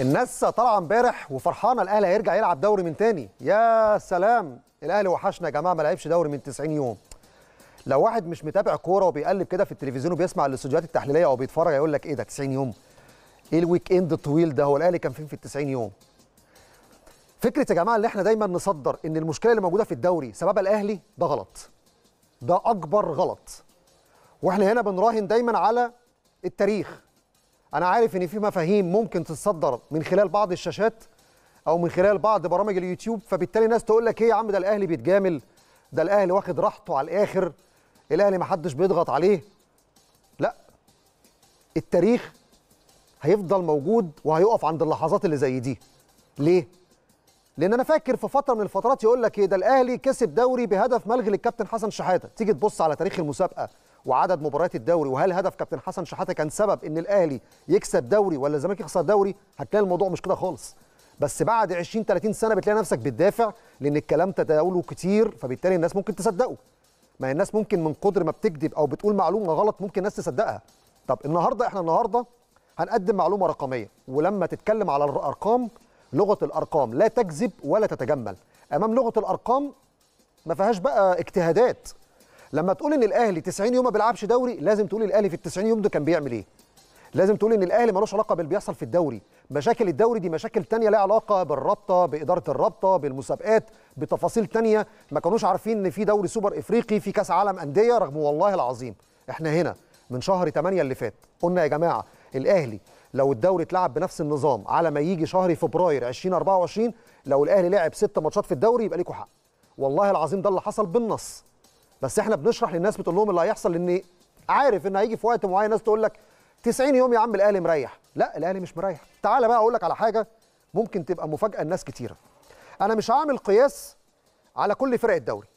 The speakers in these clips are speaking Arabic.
الناس طالعه امبارح وفرحانه الاهلي هيرجع يلعب دوري من تاني يا سلام الاهلي وحشنا يا جماعه ما لعبش دوري من 90 يوم لو واحد مش متابع كوره وبيقلب كده في التلفزيون وبيسمع الاستوديوهات التحليليه او بيتفرج هيقول لك ايه ده 90 يوم ايه الويك اند الطويل ده هو الاهلي كان فين في ال 90 يوم فكره يا جماعه اللي احنا دايما نصدر ان المشكله اللي موجوده في الدوري سببها الاهلي ده غلط ده اكبر غلط واحنا هنا بنراهن دايما على التاريخ انا عارف ان في مفاهيم ممكن تتصدر من خلال بعض الشاشات او من خلال بعض برامج اليوتيوب فبالتالي ناس تقول لك ايه يا عم ده الاهلي بيتجامل ده الاهلي واخد راحته على الاخر الاهلي ما حدش بيضغط عليه لا التاريخ هيفضل موجود وهيقف عند اللحظات اللي زي دي ليه لان انا فاكر في فتره من الفترات يقول لك ايه ده الاهلي كسب دوري بهدف ملغي للكابتن حسن شحاته تيجي تبص على تاريخ المسابقه وعدد مباريات الدوري وهل هدف كابتن حسن شحاته كان سبب ان الاهلي يكسب دوري ولا الزمالك يخسر دوري هتلاقي الموضوع مش كده خالص بس بعد 20 30 سنه بتلاقي نفسك بتدافع لان الكلام تداوله كتير فبالتالي الناس ممكن تصدقه ما الناس ممكن من قدر ما بتكذب او بتقول معلومه غلط ممكن الناس تصدقها طب النهارده احنا النهارده هنقدم معلومه رقميه ولما تتكلم على الارقام لغه الارقام لا تكذب ولا تتجمل امام لغه الارقام ما فيهاش بقى اجتهادات لما تقول ان الاهلي 90 يوم ما بيلعبش دوري لازم تقول الاهلي في ال 90 يوم ده كان بيعمل ايه لازم تقول ان الاهلي ملوش علاقه باللي بيحصل في الدوري مشاكل الدوري دي مشاكل تانية لها علاقه بالرابطه باداره الرابطه بالمسابقات بتفاصيل تانية ما كانوش عارفين ان في دوري سوبر افريقي في كاس عالم انديه رغم والله العظيم احنا هنا من شهر 8 اللي فات قلنا يا جماعه الاهلي لو الدوري اتلعب بنفس النظام على ما يجي شهر فبراير 2024 لو الاهلي لعب ست ماتشات في الدوري يبقى ليكوا حق والله العظيم ده اللي حصل بالنص بس احنا بنشرح للناس بتقول لهم اللي هيحصل لان عارف ان هيجي في وقت معين ناس تقول لك 90 يوم يا عم الاهلي مريح لا الاهلي مش مريح تعالى بقى اقول لك على حاجه ممكن تبقى مفاجاه لناس كتيره انا مش هعمل قياس على كل فرق الدوري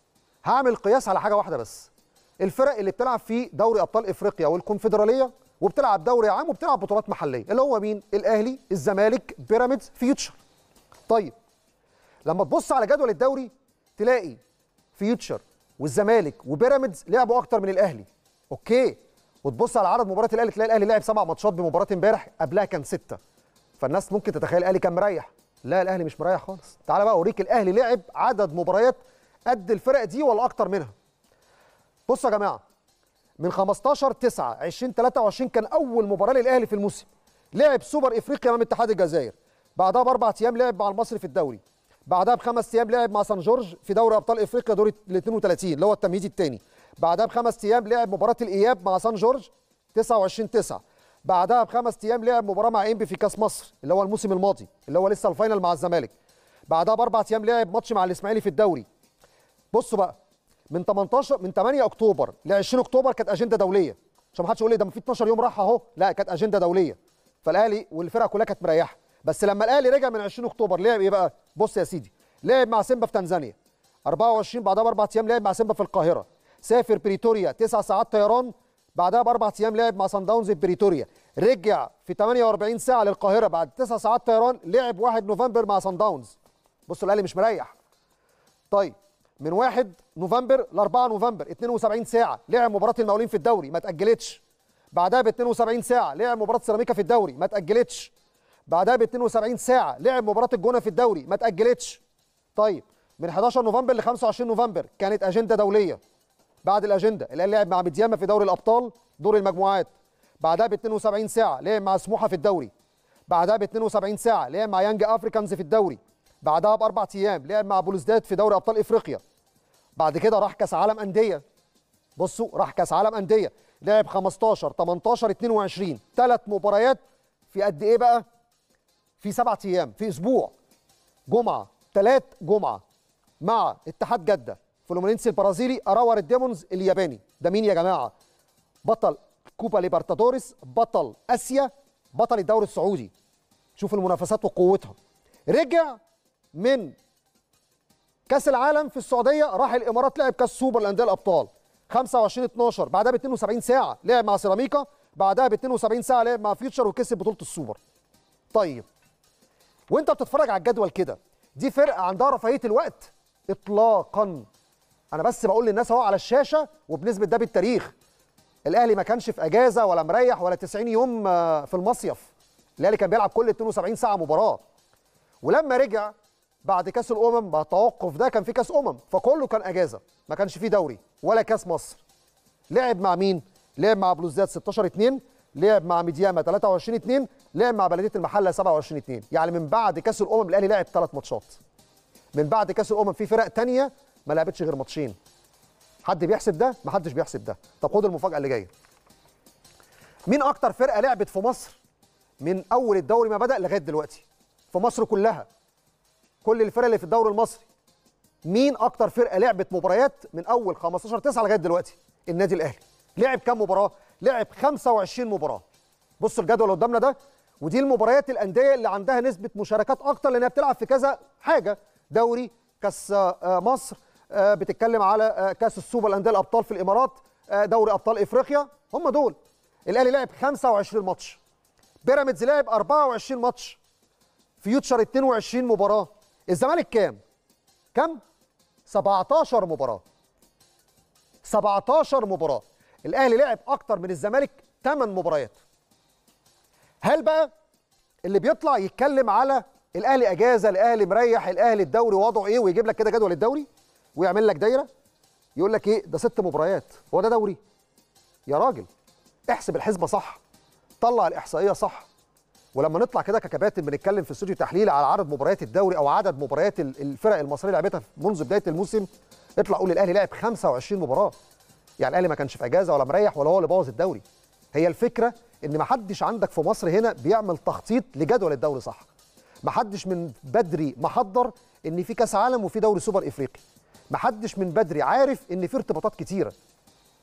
هعمل قياس على حاجه واحده بس الفرق اللي بتلعب في دوري ابطال افريقيا والكونفدراليه وبتلعب دوري عام وبتلعب بطولات محليه اللي هو مين الاهلي الزمالك بيراميدز فيوتشر طيب لما تبص على جدول الدوري تلاقي فيوتشر والزمالك وبيراميدز لعبوا اكتر من الاهلي اوكي وتبص على عرض مباراه الاهلي تلاقي الاهلي لعب سبع ماتشات بمباراه امبارح قبلها كان سته فالناس ممكن تتخيل الاهلي كان مريح لا الاهلي مش مريح خالص تعال بقى اوريك الاهلي لعب عدد مباريات قد الفرق دي ولا اكتر منها بصوا يا جماعه من 15 9 20 23 كان اول مباراه للاهلي في الموسم لعب سوبر افريقيا امام اتحاد الجزائر بعدها باربع ايام لعب مع المصري في الدوري بعدها بخمس ايام لعب مع سان جورج في دوري ابطال افريقيا دور ال 32 اللي هو التمهيدي الثاني بعدها بخمس ايام لعب مباراه الاياب مع سان جورج 29 9 بعدها بخمس ايام لعب مباراه مع انبي في كاس مصر اللي هو الموسم الماضي اللي هو لسه الفاينل مع الزمالك بعدها باربع ايام لعب ماتش مع الاسماعيلي في الدوري بصوا بقى من 18 من 8 اكتوبر ل 20 اكتوبر كانت اجنده دوليه عشان ما حدش يقول لي ده ما في 12 يوم راح اهو لا كانت اجنده دوليه فالاهلي والفرقه كلها كانت مريحه بس لما الاهلي رجع من 20 اكتوبر لعب ايه بقى بص يا سيدي لعب مع سيمبا في تنزانيا 24 بعدها باربع ايام لعب مع سيمبا في القاهره سافر بريتوريا تسع ساعات طيران بعدها باربع ايام لعب مع سان داونز في بريتوريا رجع في 48 ساعه للقاهره بعد تسع ساعات طيران لعب 1 نوفمبر مع سان داونز بص الاهلي مش مريح طيب من 1 نوفمبر ل 4 نوفمبر 72 ساعه لعب مباراه المقاولين في الدوري ما تاجلتش بعدها ب 72 ساعه لعب مباراه سيراميكا في الدوري ما تاجلتش بعدها ب 72 ساعه لعب مباراه الجونه في الدوري ما تاجلتش طيب من 11 نوفمبر ل 25 نوفمبر كانت اجنده دوليه بعد الاجنده الاهلي لعب مع ميدياما في دوري الابطال دور المجموعات بعدها ب 72 ساعه لعب مع سموحه في الدوري بعدها ب 72 ساعه لعب مع يانج افريكانز في الدوري بعدها باربع ايام لعب مع بولوزداد في دوري ابطال افريقيا بعد كده راح كاس عالم انديه بصوا راح كاس عالم انديه لعب 15 18 22 ثلاث مباريات في قد ايه بقى في سبعة أيام في أسبوع جمعة ثلاث جمعة مع اتحاد جدة فلومينينسي البرازيلي أراور الديمونز الياباني ده مين يا جماعة بطل كوبا ليبرتادوريس بطل آسيا بطل الدوري السعودي شوف المنافسات وقوتها رجع من كاس العالم في السعوديه راح الامارات لعب كاس سوبر لانديه الابطال 25 12 بعدها ب 72 ساعه لعب مع سيراميكا بعدها ب 72 ساعه لعب مع فيوتشر وكسب بطوله السوبر طيب وانت بتتفرج على الجدول كده دي فرقه عندها رفاهيه الوقت اطلاقا انا بس بقول للناس اهو على الشاشه وبنسبه ده بالتاريخ الاهلي ما كانش في اجازه ولا مريح ولا 90 يوم آه، في المصيف الاهلي كان بيلعب كل 72 ساعه مباراه ولما رجع بعد كاس الامم بعد التوقف ده كان في كاس امم فكله كان اجازه ما كانش فيه دوري ولا كاس مصر لعب مع مين لعب مع بلوزداد 16 2 لعب مع ميدياما 23 2 لعب مع بلديه المحله 27 2 يعني من بعد كاس الامم الاهلي لعب ثلاث ماتشات من بعد كاس الامم في فرق تانية ما لعبتش غير ماتشين حد بيحسب ده ما حدش بيحسب ده طب خد المفاجاه اللي جايه مين اكتر فرقه لعبت في مصر من اول الدوري ما بدا لغايه دلوقتي في مصر كلها كل الفرق اللي في الدوري المصري مين اكتر فرقه لعبت مباريات من اول 15 9 لغايه دلوقتي النادي الاهلي لعب كام مباراه لعب 25 مباراه بصوا الجدول اللي قدامنا ده ودي المباريات الانديه اللي عندها نسبه مشاركات اكتر لانها بتلعب في كذا حاجه دوري كاس آه، مصر آه، بتتكلم على آه، كاس السوبر الانديه الابطال في الامارات دوري ابطال افريقيا هم دول الاهلي لعب 25 ماتش بيراميدز لعب 24 ماتش فيوتشر 22 مباراه الزمالك كام كام 17 مباراه 17 مباراه الاهلي لعب اكتر من الزمالك 8 مباريات هل بقى اللي بيطلع يتكلم على الاهلي اجازه الاهلي مريح الاهلي الدوري وضعه ايه ويجيب لك كده جدول الدوري ويعمل لك دايره يقول لك ايه ده ست مباريات هو ده دوري يا راجل احسب الحسبه صح طلع الاحصائيه صح ولما نطلع كده ككباتن بنتكلم في استوديو تحليل على عدد مباريات الدوري او عدد مباريات الفرق المصريه لعبتها منذ بدايه الموسم اطلع قول الاهلي لعب 25 مباراه يعني الاهلي ما كانش في اجازه ولا مريح ولا هو اللي بوظ الدوري هي الفكره ان ما حدش عندك في مصر هنا بيعمل تخطيط لجدول الدوري صح ما حدش من بدري محضر ان في كاس عالم وفي دوري سوبر افريقي ما حدش من بدري عارف ان في ارتباطات كتيره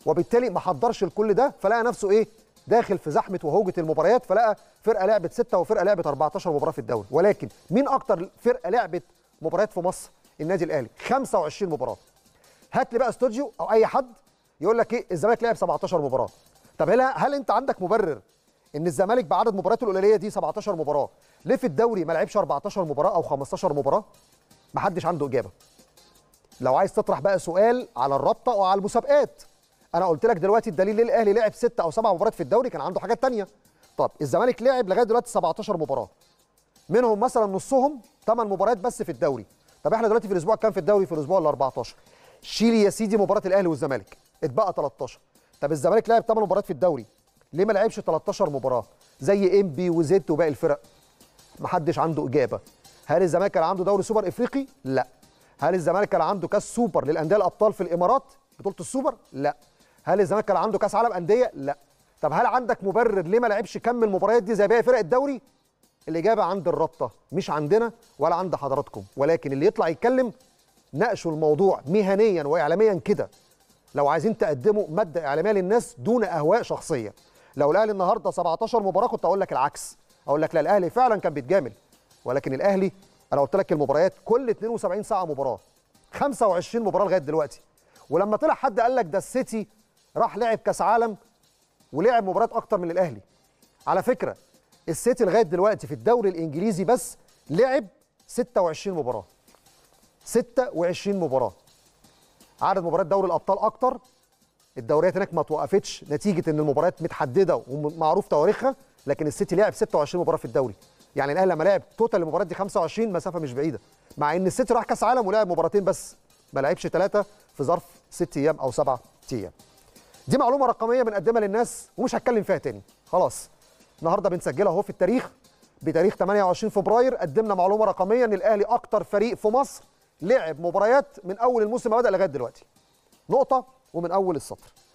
وبالتالي ما حضرش لكل ده فلقى نفسه ايه داخل في زحمه وهوجه المباريات فلقى فرقه لعبت ستة وفرقه لعبت 14 مباراه في الدوري ولكن مين اكتر فرقه لعبت مباريات في مصر النادي الاهلي 25 مباراه هات لي بقى استوديو او اي حد يقول لك ايه الزمالك لعب 17 مباراه طب هل هل انت عندك مبرر ان الزمالك بعدد مباراته القليله دي 17 مباراه ليه في الدوري ما لعبش 14 مباراه او 15 مباراه ما حدش عنده اجابه لو عايز تطرح بقى سؤال على الرابطه وعلى المسابقات انا قلت لك دلوقتي الدليل ليه الاهلي لعب 6 او 7 مباريات في الدوري كان عنده حاجات تانية طب الزمالك لعب لغايه دلوقتي 17 مباراه منهم مثلا نصهم 8 مباريات بس في الدوري طب احنا دلوقتي في الاسبوع كام في الدوري في الاسبوع ال 14 شيل يا سيدي مباراه الاهلي والزمالك اتبقى 13 طب الزمالك لعب 8 مباريات في الدوري ليه ما لعبش 13 مباراه زي ام بي وزيت وباقي الفرق ما حدش عنده اجابه هل الزمالك كان عنده دوري سوبر افريقي لا هل الزمالك كان عنده كاس سوبر للانديه الابطال في الامارات بطوله السوبر لا هل الزمالك كان عنده كاس عالم انديه لا طب هل عندك مبرر ليه ما لعبش كم المباريات دي زي باقي فرق الدوري الاجابه عند الرابطه مش عندنا ولا عند حضراتكم ولكن اللي يطلع يتكلم ناقشوا الموضوع مهنيا واعلاميا كده لو عايزين تقدموا ماده اعلاميه للناس دون اهواء شخصيه لو الاهلي النهارده 17 مباراه كنت اقول لك العكس اقول لك لا الاهلي فعلا كان بيتجامل ولكن الاهلي انا قلت لك المباريات كل 72 ساعه مباراه 25 مباراه لغايه دلوقتي ولما طلع حد قال لك ده السيتي راح لعب كاس عالم ولعب مباريات اكتر من الاهلي على فكره السيتي لغايه دلوقتي في الدوري الانجليزي بس لعب 26 مباراه 26 مباراه عدد مباريات دوري الابطال اكتر الدوريات هناك ما توقفتش نتيجه ان المباريات متحدده ومعروف تواريخها لكن السيتي لعب 26 مباراه في الدوري يعني الاهلي لما لعب توتال المباريات دي 25 مسافه مش بعيده مع ان السيتي راح كاس عالم ولعب مباراتين بس ما لعبش ثلاثه في ظرف ست ايام او سبع ايام دي معلومه رقميه بنقدمها للناس ومش هتكلم فيها تاني خلاص النهارده بنسجلها اهو في التاريخ بتاريخ 28 فبراير قدمنا معلومه رقميه ان الاهلي اكتر فريق في مصر لعب مباريات من اول الموسم ما بدا لغايه دلوقتي نقطه ومن اول السطر